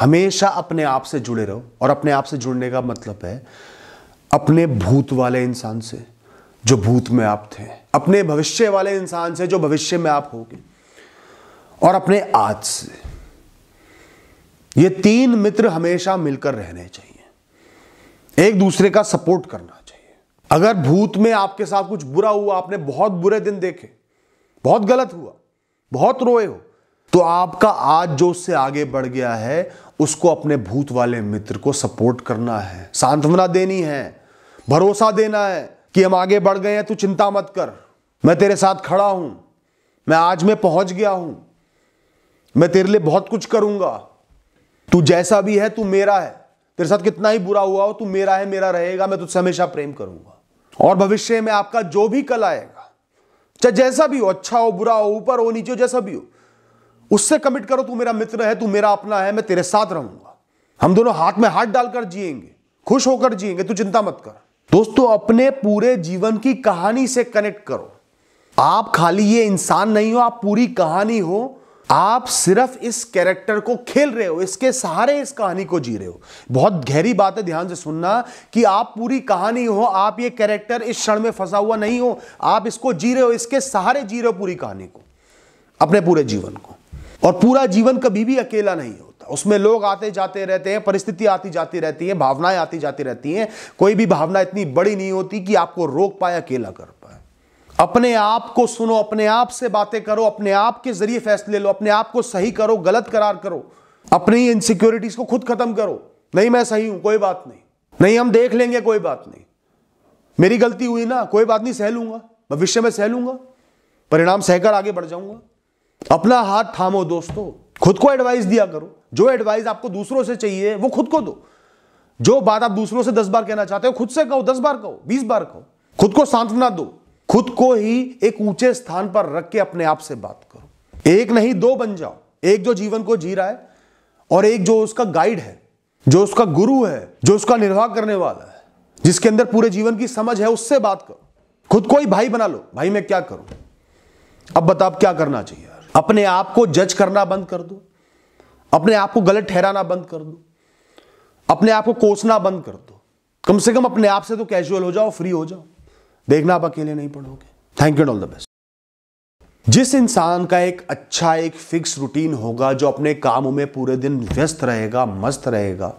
हमेशा अपने आप से जुड़े रहो और अपने आप से जुड़ने का मतलब है अपने भूत वाले इंसान से जो भूत में आप थे अपने भविष्य वाले इंसान से जो भविष्य में आप होगे और अपने आज से ये तीन मित्र हमेशा मिलकर रहने चाहिए एक दूसरे का सपोर्ट करना चाहिए अगर भूत में आपके साथ कुछ बुरा हुआ आपने बहुत बुरे दिन देखे बहुत गलत हुआ बहुत रोए हो तो आपका आज जो उससे आगे बढ़ गया है उसको अपने भूत वाले मित्र को सपोर्ट करना है सांत्वना देनी है भरोसा देना है कि हम आगे बढ़ गए हैं तू चिंता मत कर मैं तेरे साथ खड़ा हूं मैं आज में पहुंच गया हूं मैं तेरे लिए बहुत कुछ करूंगा तू जैसा भी है तू मेरा है तेरे साथ कितना ही बुरा हुआ हो तू मेरा है मेरा रहेगा मैं तुझसे हमेशा प्रेम करूंगा और भविष्य में आपका जो भी कल आएगा चाहे जैसा भी हो अच्छा हो बुरा हो ऊपर हो नीचे हो जैसा भी हो उससे कमिट करो तू मेरा मित्र है तू मेरा अपना है मैं तेरे साथ रहूंगा हम दोनों हाथ में हाथ डालकर जिएंगे खुश होकर जिएंगे तू चिंता मत कर दोस्तों अपने पूरे जीवन की कहानी से कनेक्ट करो आप खाली ये इंसान नहीं हो आप पूरी कहानी हो आप सिर्फ इस कैरेक्टर को खेल रहे हो इसके सहारे इस कहानी को जी रहे हो बहुत गहरी बात है ध्यान से सुनना कि आप पूरी कहानी हो आप ये कैरेक्टर इस क्षण में फंसा हुआ नहीं हो आप इसको जी रहे हो इसके सहारे जी रहे हो पूरी कहानी को अपने पूरे जीवन को और पूरा जीवन कभी भी अकेला नहीं होता उसमें लोग आते जाते रहते हैं परिस्थिति आती जाती रहती है भावनाएं आती जाती रहती हैं कोई भी भावना इतनी बड़ी नहीं होती कि आपको रोक पाए अकेला कर पाए अपने आप को सुनो अपने आप से बातें करो अपने आप के जरिए फैसले लो अपने आप को सही करो गलत करार करो अपनी इनसिक्योरिटीज को खुद खत्म करो नहीं मैं सही हूं कोई बात नहीं नहीं हम देख लेंगे कोई बात नहीं मेरी गलती हुई ना कोई बात नहीं सह लूंगा भविष्य में सह लूंगा परिणाम सहकर आगे बढ़ जाऊंगा अपना हाथ थामो दोस्तों खुद को एडवाइस दिया करो जो एडवाइस आपको दूसरों से चाहिए वो खुद को दो जो बात आप दूसरों से दस बार कहना चाहते हो खुद से कहो दस बार कहो बीस बार कहो खुद को सांत्वना दो खुद को ही एक ऊंचे स्थान पर रख के अपने आप से बात करो एक नहीं दो बन जाओ एक जो जीवन को जी रहा है और एक जो उसका गाइड है जो उसका गुरु है जो उसका निर्वाह करने वाला है जिसके अंदर पूरे जीवन की समझ है उससे बात करो खुद को ही भाई बना लो भाई मैं क्या करूं अब बता क्या करना चाहिए अपने आप को जज करना बंद कर दो अपने आप को गलत ठहराना बंद कर दो अपने आप को कोसना बंद कर दो कम से कम अपने आप से तो कैजुअल हो जाओ फ्री हो जाओ देखना आप अकेले नहीं पढ़ोगे thank you all the best जिस इंसान का एक अच्छा एक फिक्स रूटीन होगा जो अपने कामों में पूरे दिन व्यस्त रहेगा मस्त रहेगा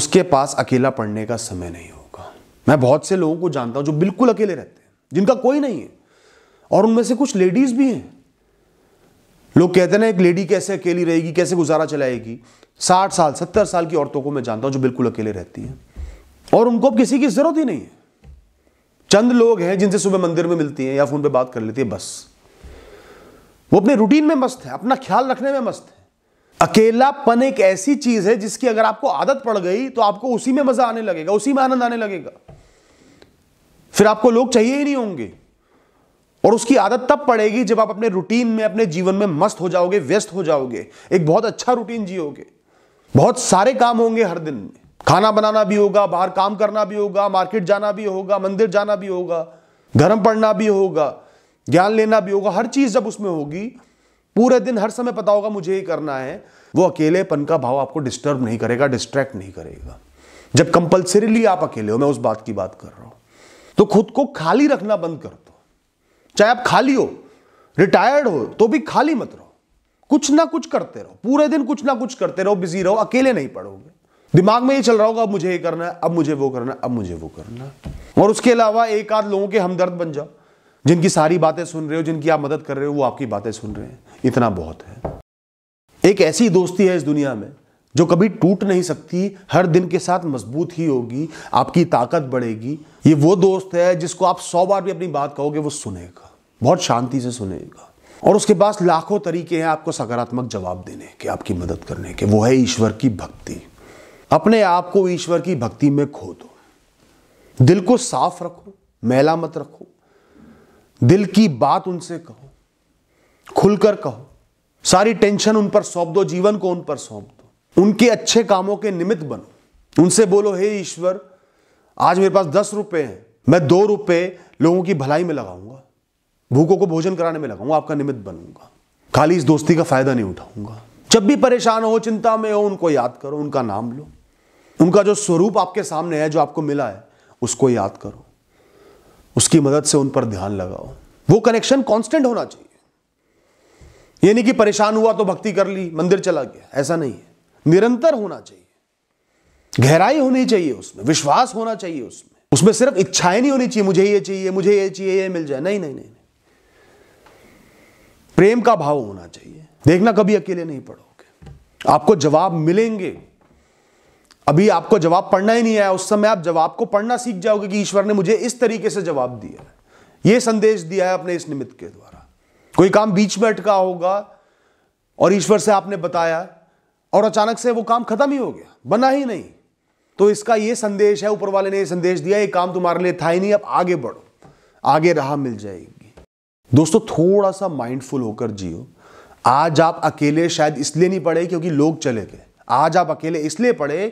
उसके पास अकेला पढ़ने का समय नहीं होगा मैं बहुत से लोगों को जानता हूं जो बिल्कुल अकेले रहते हैं जिनका कोई नहीं है और उनमें से कुछ लेडीज भी हैं लोग कहते हैं ना एक लेडी कैसे अकेली रहेगी कैसे गुजारा चलाएगी साठ साल सत्तर साल की औरतों को मैं जानता हूं जो बिल्कुल अकेले रहती है और उनको अब किसी की जरूरत ही नहीं है चंद लोग हैं जिनसे सुबह मंदिर में मिलती हैं या फोन पे बात कर लेती है बस वो अपने रूटीन में मस्त है अपना ख्याल रखने में मस्त है अकेलापन एक ऐसी चीज है जिसकी अगर आपको आदत पड़ गई तो आपको उसी में मजा आने लगेगा उसी में आनंद आने लगेगा फिर आपको लोग चाहिए ही नहीं होंगे और उसकी आदत तब पड़ेगी जब आप अपने रूटीन में अपने जीवन में मस्त हो जाओगे व्यस्त हो जाओगे एक बहुत अच्छा रूटीन जियोगे बहुत सारे काम होंगे हर दिन में खाना बनाना भी होगा बाहर काम करना भी होगा मार्केट जाना भी होगा मंदिर जाना भी होगा धर्म पढ़ना भी होगा ज्ञान लेना भी होगा हर चीज जब उसमें होगी पूरे दिन हर समय पता होगा मुझे ये करना है वो अकेलेपन का भाव आपको डिस्टर्ब नहीं करेगा डिस्ट्रैक्ट नहीं करेगा जब कंपल्सरीली आप अकेले हो मैं उस बात की बात कर रहा हूं तो खुद को खाली रखना बंद करो चाहे आप खाली हो रिटायर्ड हो तो भी खाली मत रहो कुछ ना कुछ करते रहो पूरे दिन कुछ ना कुछ करते रहो बिजी रहो अकेले नहीं पढ़ोगे दिमाग में ये चल रहा होगा अब मुझे ये करना है अब मुझे वो करना है अब मुझे वो करना है और उसके अलावा एक आध लोगों के हमदर्द बन जाओ जिनकी सारी बातें सुन रहे हो जिनकी आप मदद कर रहे हो वो आपकी बातें सुन रहे हैं इतना बहुत है एक ऐसी दोस्ती है इस दुनिया में जो कभी टूट नहीं सकती हर दिन के साथ मजबूत ही होगी आपकी ताकत बढ़ेगी ये वो दोस्त है जिसको आप सौ बार भी अपनी बात कहोगे वो सुनेगा बहुत शांति से सुनेगा और उसके पास लाखों तरीके हैं आपको सकारात्मक जवाब देने के आपकी मदद करने के वो है ईश्वर की भक्ति अपने आप को ईश्वर की भक्ति में खो दो दिल को साफ रखो मैला मत रखो दिल की बात उनसे कहो खुलकर कहो सारी टेंशन उन पर सौंप दो जीवन को उन पर सौंप दो उनके अच्छे कामों के निमित्त बनो उनसे बोलो हे ईश्वर आज मेरे पास दस रुपए हैं मैं दो रुपए लोगों की भलाई में लगाऊंगा भूखों को भोजन कराने में लगाऊंगा आपका निमित्त बनूंगा खाली इस दोस्ती का फायदा नहीं उठाऊंगा जब भी परेशान हो चिंता में हो उनको याद करो उनका नाम लो उनका जो स्वरूप आपके सामने है जो आपको मिला है उसको याद करो उसकी मदद से उन पर ध्यान लगाओ वो कनेक्शन कांस्टेंट होना चाहिए ये नहीं कि परेशान हुआ तो भक्ति कर ली मंदिर चला गया ऐसा नहीं है निरंतर होना चाहिए गहराई होनी चाहिए उसमें विश्वास होना चाहिए उसमें उसमें सिर्फ इच्छाएं नहीं होनी चाहिए मुझे ये चाहिए मुझे ये चाहिए ये मिल जाए नहीं नहीं नहीं प्रेम का भाव होना चाहिए देखना कभी अकेले नहीं पढ़ोगे आपको जवाब मिलेंगे अभी आपको जवाब पढ़ना ही नहीं आया उस समय आप जवाब को पढ़ना सीख जाओगे कि ईश्वर ने मुझे इस तरीके से जवाब दिया है ये संदेश दिया है अपने इस निमित्त के द्वारा कोई काम बीच में अटका होगा और ईश्वर से आपने बताया और अचानक से वो काम खत्म ही हो गया बना ही नहीं तो इसका ये संदेश है ऊपर वाले ने ये संदेश दिया ये काम तुम्हारे लिए था ही नहीं अब आगे बढ़ो आगे राह मिल जाएगी दोस्तों थोड़ा सा माइंडफुल होकर जियो आज आप अकेले शायद इसलिए नहीं पड़े क्योंकि लोग चले गए आज आप अकेले इसलिए पड़े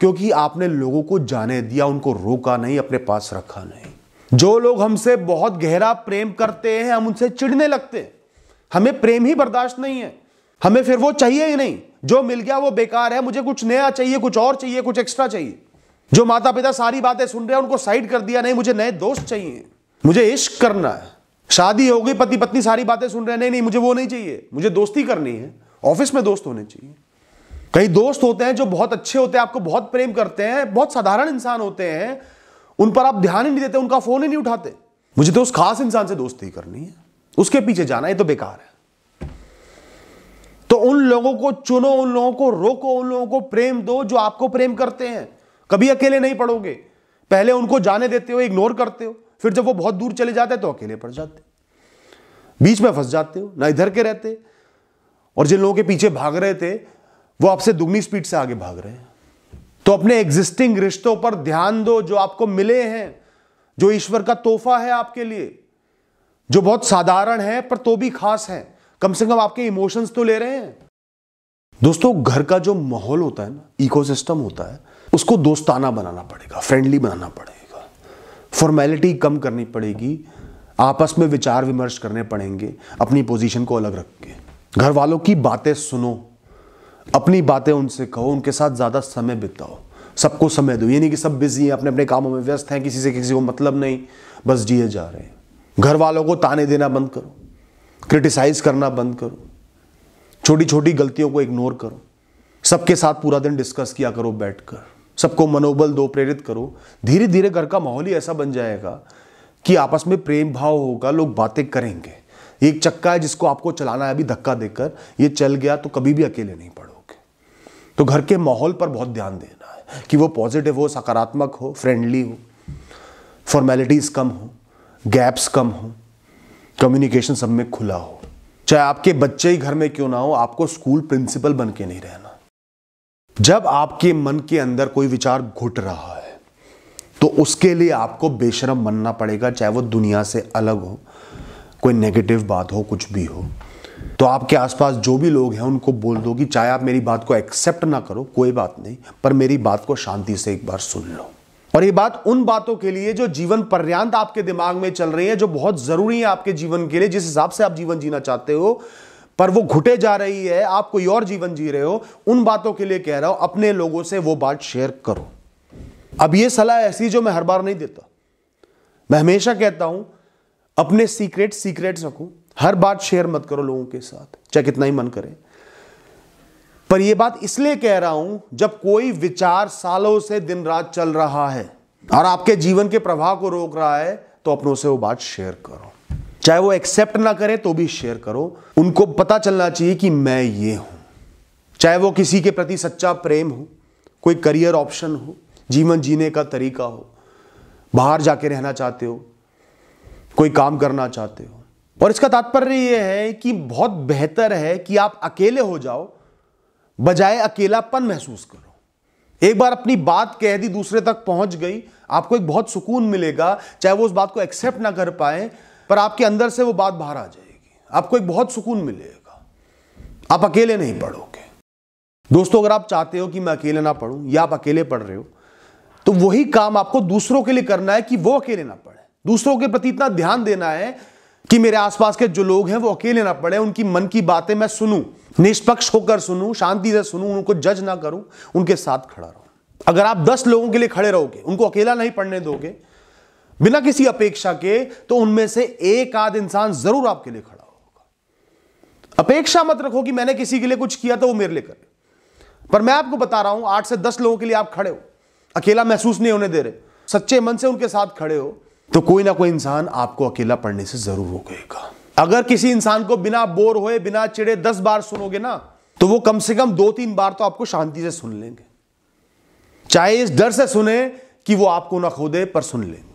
क्योंकि आपने लोगों को जाने दिया उनको रोका नहीं अपने पास रखा नहीं जो लोग हमसे बहुत गहरा प्रेम करते हैं हम उनसे चिढ़ने लगते हैं हमें प्रेम ही बर्दाश्त नहीं है हमें फिर वो चाहिए ही नहीं जो मिल गया वो बेकार है मुझे कुछ नया चाहिए कुछ और चाहिए कुछ एक्स्ट्रा चाहिए जो माता पिता सारी बातें सुन रहे हैं उनको साइड कर दिया नहीं मुझे नए दोस्त चाहिए मुझे इश्क करना है शादी हो गई पति पत्नी सारी बातें सुन रहे हैं नहीं नहीं मुझे वो नहीं चाहिए मुझे दोस्ती करनी है ऑफिस में दोस्त होने चाहिए कई दोस्त होते हैं जो बहुत अच्छे होते हैं आपको बहुत प्रेम करते हैं बहुत साधारण इंसान होते हैं उन पर आप ध्यान ही नहीं देते उनका फोन ही नहीं उठाते मुझे तो उस खास इंसान से दोस्ती करनी है उसके पीछे जाना ये तो बेकार है तो उन लोगों को चुनो उन लोगों को रोको उन लोगों को प्रेम दो जो आपको प्रेम करते हैं कभी अकेले नहीं पड़ोगे पहले उनको जाने देते हो इग्नोर करते हो फिर जब वो बहुत दूर चले जाते हैं तो अकेले पड़ जाते बीच में फंस जाते हो ना इधर के रहते और जिन लोगों के पीछे भाग रहे थे वो आपसे दुगनी स्पीड से आगे भाग रहे हैं तो अपने एग्जिस्टिंग रिश्तों पर ध्यान दो जो आपको मिले हैं जो ईश्वर का तोहफा है आपके लिए जो बहुत साधारण है पर तो भी खास है कम से कम आपके इमोशंस तो ले रहे हैं दोस्तों घर का जो माहौल होता है ना इकोसिस्टम होता है उसको दोस्ताना बनाना पड़ेगा फ्रेंडली बनाना पड़ेगा फॉर्मेलिटी कम करनी पड़ेगी आपस में विचार विमर्श करने पड़ेंगे अपनी पोजीशन को अलग रख के घर वालों की बातें सुनो अपनी बातें उनसे कहो उनके साथ ज़्यादा समय बिताओ सबको समय दो ये नहीं कि सब बिजी हैं अपने अपने कामों में व्यस्त हैं किसी से किसी को मतलब नहीं बस जिए जा रहे हैं घर वालों को ताने देना बंद करो क्रिटिसाइज करना बंद करो छोटी छोटी गलतियों को इग्नोर करो सबके साथ पूरा दिन डिस्कस किया करो बैठकर सबको मनोबल दो प्रेरित करो धीरे धीरे घर का माहौल ही ऐसा बन जाएगा कि आपस में प्रेम भाव होगा लोग बातें करेंगे एक चक्का है जिसको आपको चलाना है अभी धक्का देकर ये चल गया तो कभी भी अकेले नहीं पड़ोगे तो घर के माहौल पर बहुत ध्यान देना है कि वो पॉजिटिव हो सकारात्मक हो फ्रेंडली हो फॉर्मेलिटीज़ कम हो गैप्स कम हों कम्युनिकेशन सब में खुला हो चाहे आपके बच्चे ही घर में क्यों ना हो आपको स्कूल प्रिंसिपल बन के नहीं रहना जब आपके मन के अंदर कोई विचार घुट रहा है तो उसके लिए आपको बेशरम बनना पड़ेगा चाहे वो दुनिया से अलग हो कोई नेगेटिव बात हो कुछ भी हो तो आपके आसपास जो भी लोग हैं उनको बोल दो कि चाहे आप मेरी बात को एक्सेप्ट ना करो कोई बात नहीं पर मेरी बात को शांति से एक बार सुन लो और ये बात उन बातों के लिए जो जीवन पर्यांत आपके दिमाग में चल रही है जो बहुत जरूरी है आपके जीवन के लिए जिस हिसाब से आप जीवन जीना चाहते हो पर वो घुटे जा रही है आप कोई और जीवन जी रहे हो उन बातों के लिए कह रहा हूं अपने लोगों से वो बात शेयर करो अब ये सलाह ऐसी जो मैं हर बार नहीं देता मैं हमेशा कहता हूं अपने सीक्रेट सीक्रेट रखू हर बात शेयर मत करो लोगों के साथ चाहे कितना ही मन करे पर यह बात इसलिए कह रहा हूं जब कोई विचार सालों से दिन रात चल रहा है और आपके जीवन के प्रभाव को रोक रहा है तो अपनों से वो बात शेयर करो चाहे वो एक्सेप्ट ना करें तो भी शेयर करो उनको पता चलना चाहिए कि मैं ये हूं चाहे वो किसी के प्रति सच्चा प्रेम हो कोई करियर ऑप्शन हो जीवन जीने का तरीका हो बाहर जाके रहना चाहते हो कोई काम करना चाहते हो और इसका तात्पर्य यह है कि बहुत बेहतर है कि आप अकेले हो जाओ बजाय अकेलापन महसूस करो एक बार अपनी बात कह दी दूसरे तक पहुंच गई आपको एक बहुत सुकून मिलेगा चाहे वो उस बात को एक्सेप्ट ना कर पाए पर आपके अंदर से वो बात बाहर आ जाएगी आपको एक बहुत सुकून मिलेगा आप अकेले नहीं पढ़ोगे दोस्तों अगर आप चाहते हो कि मैं अकेले ना पढ़ूं या आप अकेले पढ़ रहे हो तो वही काम आपको दूसरों के लिए करना है कि वो अकेले ना पढ़े दूसरों के प्रति इतना ध्यान देना है कि मेरे आसपास के जो लोग हैं वो अकेले ना पड़े उनकी मन की बातें मैं सुनूं निष्पक्ष होकर सुनूं शांति से सुनूं उनको जज ना करूं उनके साथ खड़ा रहूं अगर आप दस लोगों के लिए खड़े रहोगे उनको अकेला नहीं पढ़ने दोगे बिना किसी अपेक्षा के तो उनमें से एक आध इंसान जरूर आपके लिए खड़ा होगा अपेक्षा मत रखो कि मैंने किसी के लिए कुछ किया तो वो मेरे लिए करे पर मैं आपको बता रहा हूं आठ से दस लोगों के लिए आप खड़े हो अकेला महसूस नहीं होने दे रहे सच्चे मन से उनके साथ खड़े हो तो कोई ना कोई इंसान आपको अकेला पढ़ने से जरूर रोकेगा अगर किसी इंसान को बिना बोर हुए बिना चिड़े दस बार सुनोगे ना तो वो कम से कम दो तीन बार तो आपको शांति से सुन लेंगे चाहे इस डर से सुने कि वो आपको ना खोदे पर सुन लेंगे